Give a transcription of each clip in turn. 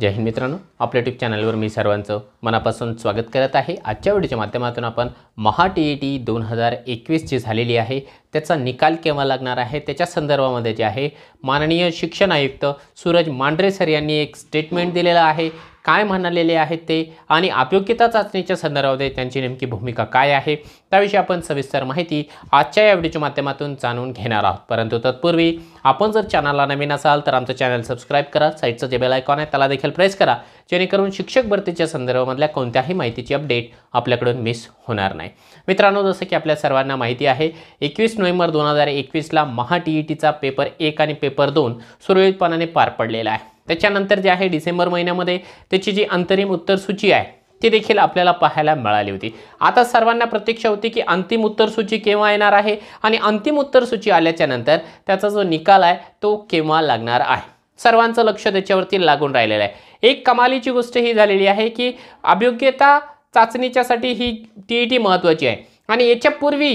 जय हिंद मित्रांनो आपल्या ट्यूब चॅनलवर मी सर्वांचं मनापासून स्वागत करत आहे आजच्या व्हिडिओच्या माध्यमातून आपण महा टी ई टी दोन हजार एकवीस जी झालेली आहे त्याचा निकाल केव्हा लागणार आहे त्याच्या संदर्भामध्ये जे आहे माननीय शिक्षण आयुक्त सूरज मांढरे सर यांनी एक स्टेटमेंट दिलेलं आहे काय म्हणालेले आहेत ते आणि अपयोग्यता चाचणीच्या संदर्भामध्ये त्यांची नेमकी भूमिका काय आहे त्याविषयी आपण सविस्तर माहिती आजच्या या व्हिडिओच्या माध्यमातून जाणून घेणार आहोत परंतु तत्पूर्वी आपण जर चॅनलला नवीन असाल तर आमचं चॅनल सबस्क्राईब करा साईडचं जे बेल आयकॉन आहे त्याला देखील प्रेस करा जेणेकरून शिक्षक भरतीच्या संदर्भामधल्या कोणत्याही माहितीची अपडेट आपल्याकडून मिस होणार नाही मित्रांनो जसं की आपल्या सर्वांना माहिती आहे एकवीस नोव्हेंबर दोन हजार एकवीसला महा टी ई टीचा पेपर एक आणि पेपर दोन सुरळीतपणाने पार पडलेला आहे त्याच्यानंतर जे आहे डिसेंबर महिन्यामध्ये त्याची जी अंतरिम उत्तरसूची आहे ती देखील आपल्याला पाहायला मिळाली होती आता सर्वांना प्रतीक्षा होती की अंतिम उत्तरसूची केव्हा येणार आहे आणि अंतिम उत्तरसूची आल्याच्यानंतर आल्याच्या नंतर त्याचा जो निकाल आहे तो केव्हा लागणार आहे सर्वांचं लक्ष त्याच्यावरती लागून राहिलेलं आहे एक कमालीची गोष्ट ही झालेली आहे की अभियोग्यता चाचणीच्यासाठी ही टी ई टी महत्त्वाची आहे आणि याच्यापूर्वी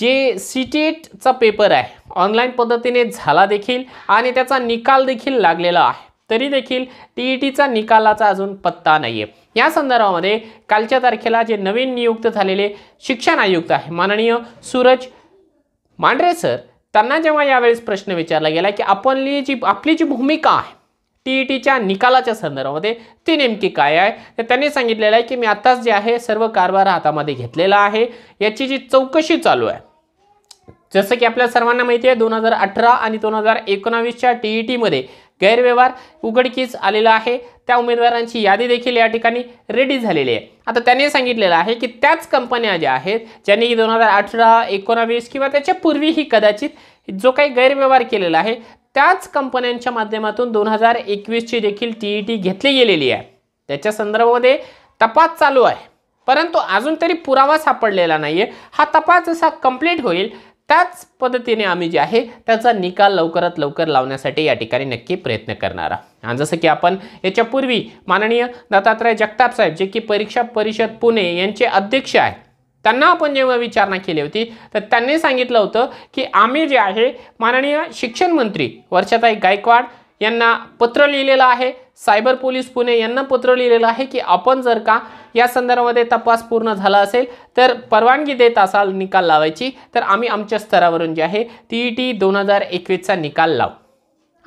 जे सी टी एटचा पेपर आहे ऑनलाईन पद्धतीने झाला देखील आणि त्याचा निकाल देखील लागलेला आहे तरी देखील टी ई टीचा निकालाचा अजून पत्ता नाही आहे या संदर्भामध्ये कालच्या तारखेला जे नवीन नियुक्त झालेले शिक्षण आयुक्त आहे माननीय सूरज मांढरे सर त्यांना जेव्हा यावेळेस प्रश्न विचारला गेला की आपणली जी आपली जी भूमिका आहे टी ई टीच्या निकालाच्या संदर्भामध्ये ती नेमकी काय आहे तर त्यांनी सांगितलेलं आहे की मी आत्ताच जे आहे सर्व कारभार हातामध्ये घेतलेला आहे याची जी चौकशी चालू आहे जसं की आपल्या सर्वांना माहिती आहे दोन हजार अठरा आणि दोन हजार एकोणावीसच्या टी ई टीमध्ये गैरव्यवहार उघडकीस आलेला आहे त्या उमेदवारांची यादी देखील या ठिकाणी रेडी झालेली आहे आता त्यांनी सांगितलेलं आहे की त्याच कंपन्या ज्या आहेत ज्यांनी दोन हजार अठरा एकोणावीस किंवा त्याच्या पूर्वीही कदाचित जो काही गैरव्यवहार केलेला आहे त्याच कंपन्यांच्या माध्यमातून दोन हजार एकवीसची देखील टी ई टी घेतली गेलेली आहे त्याच्या संदर्भामध्ये तपास चालू आहे परंतु अजून तरी पुरावा सापडलेला नाही आहे हा तपास जसा कंप्लीट होईल त्याच पद्धतीने आम्ही जे आहे त्याचा निकाल लवकरात लवकर लावण्यासाठी या ठिकाणी नक्की प्रयत्न करणार आहोत आणि जसं की आपण याच्यापूर्वी माननीय दत्तात्रय जगताप साहेब जे की परीक्षा परिषद पुणे यांचे अध्यक्ष आहे त्यांना आपण जेव्हा विचारणा केली होती तर त्यांनी सांगितलं होतं की आम्ही जे आहे माननीय शिक्षण मंत्री वर्षाताई गायकवाड यांना पत्र लिहिलेलं आहे सायबर पोलीस पुणे यांना पत्र लिहिलेलं आहे की आपण जर का या संदर्भामध्ये तपास पूर्ण झाला असेल तर परवानगी देत असाल निकाल लावायची तर आम्ही आमच्या स्तरावरून जे आहे टी ई टी दोन हजार एकवीसचा निकाल लावू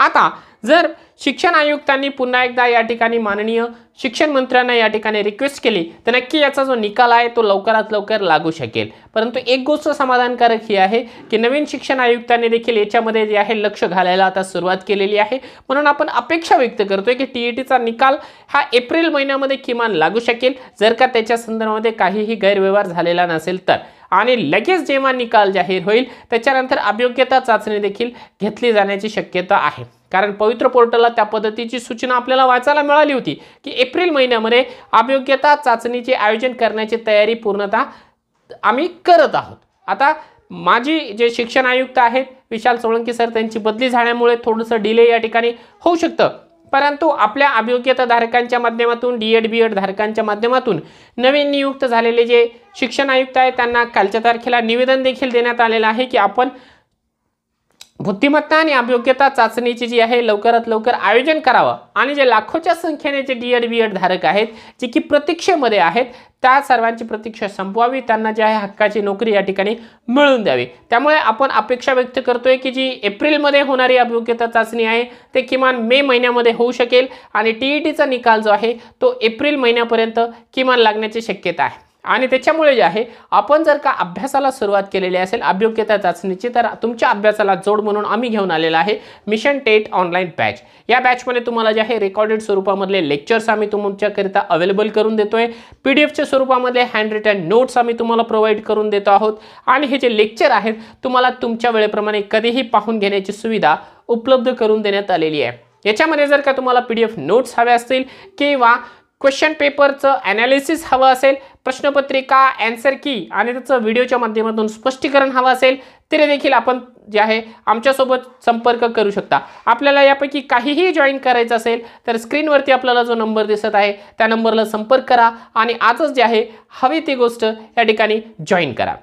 आता जर शिक्षण आयुक्तांनी पुन्हा एकदा या ठिकाणी माननीय शिक्षण मंत्र्यांना या ठिकाणी रिक्वेस्ट केली तर नक्की याचा जो निकाल आहे तो लवकरात लवकर लागू शकेल परंतु एक गोष्ट समाधानकारक ही आहे की नवीन शिक्षण आयुक्तांनी देखील याच्यामध्ये जे आहे लक्ष घालायला आता सुरुवात केलेली आहे म्हणून आपण अपेक्षा व्यक्त करतोय की टी ई टीचा निकाल हा एप्रिल महिन्यामध्ये किमान लागू शकेल जर का त्याच्या संदर्भामध्ये काहीही गैरव्यवहार झालेला नसेल तर आणि लगेच जेव्हा निकाल जाहीर होईल त्याच्यानंतर अभियोग्यता चाचणी देखील घेतली जाण्याची शक्यता आहे कारण पवित्र पोर्टलला त्या पद्धतीची सूचना आपल्याला वाचायला मिळाली होती की एप्रिल महिन्यामध्ये अभियोग्यता चाचणीचे आयोजन करण्याची तयारी पूर्णतः आम्ही करत आहोत आता माझी जे शिक्षण आयुक्त आहेत विशाल सोळंकी सर त्यांची बदली झाल्यामुळे थोडंसं डिले या ठिकाणी होऊ शकतं परंतु आपल्या धारकांच्या माध्यमातून डी एड बी एड धारकांच्या माध्यमातून नवीन नियुक्त झालेले जे शिक्षण आयुक्त आहेत त्यांना कालच्या तारखेला निवेदन देखील देण्यात आलेलं आहे की आपण बुद्धिमत्ता आणि अभियोग्यता चाचणीची जी आहे लवकरात लवकर आयोजन करावं आणि जे लाखोच्या संख्येने जे डी एड बी एड धारक आहेत जे की प्रतीक्षेमध्ये आहेत त्या सर्वांची प्रतीक्षा संपवावी त्यांना जे आहे हक्काची नोकरी या ठिकाणी मिळवून द्यावी त्यामुळे आपण अपेक्षा व्यक्त करतोय की जी एप्रिलमध्ये होणारी अभियोग्यता चाचणी आहे ते किमान मे महिन्यामध्ये होऊ शकेल आणि टी ई e टीचा निकाल जो आहे तो एप्रिल महिन्यापर्यंत किमान लागण्याची शक्यता आहे आणि त्याच्यामुळे जे आहे आपण जर का अभ्यासाला सुरुवात केलेली असेल अभियोग्यता चाचणीची तर तुमच्या अभ्यासाला जोड म्हणून आम्ही घेऊन आलेला आहे मिशन टेट ऑनलाईन बॅच या बॅचमध्ये तुम्हाला जे आहे रेकॉर्डेड स्वरूपामधले लेक्चर्स आम्ही तुमच्याकरिता अवेलेबल करून देतोय पी डी एफच्या स्वरूपामध्ये हँड रिटन नोट्स आम्ही तुम्हाला प्रोव्हाइड करून देतो आहोत आणि हे जे लेक्चर आहेत तुम्हाला तुमच्या वेळेप्रमाणे कधीही पाहून घेण्याची सुविधा उपलब्ध करून देण्यात आलेली आहे याच्यामध्ये जर का तुम्हाला पी डी एफ नोट्स हवे असतील किंवा क्वेश्चन पेपरचं ॲनालिसिस हवं असेल प्रश्नपत्रिका अँसर की आणि त्याचं व्हिडिओच्या माध्यमातून स्पष्टीकरण हवं असेल तरी देखील आपण जे आहे आमच्यासोबत संपर्क करू शकता आपल्याला यापैकी काहीही जॉईन करायचं असेल तर स्क्रीनवरती आपल्याला जो नंबर दिसत आहे त्या नंबरला संपर्क करा आणि आजच जे आहे हवी ती गोष्ट या ठिकाणी जॉईन करा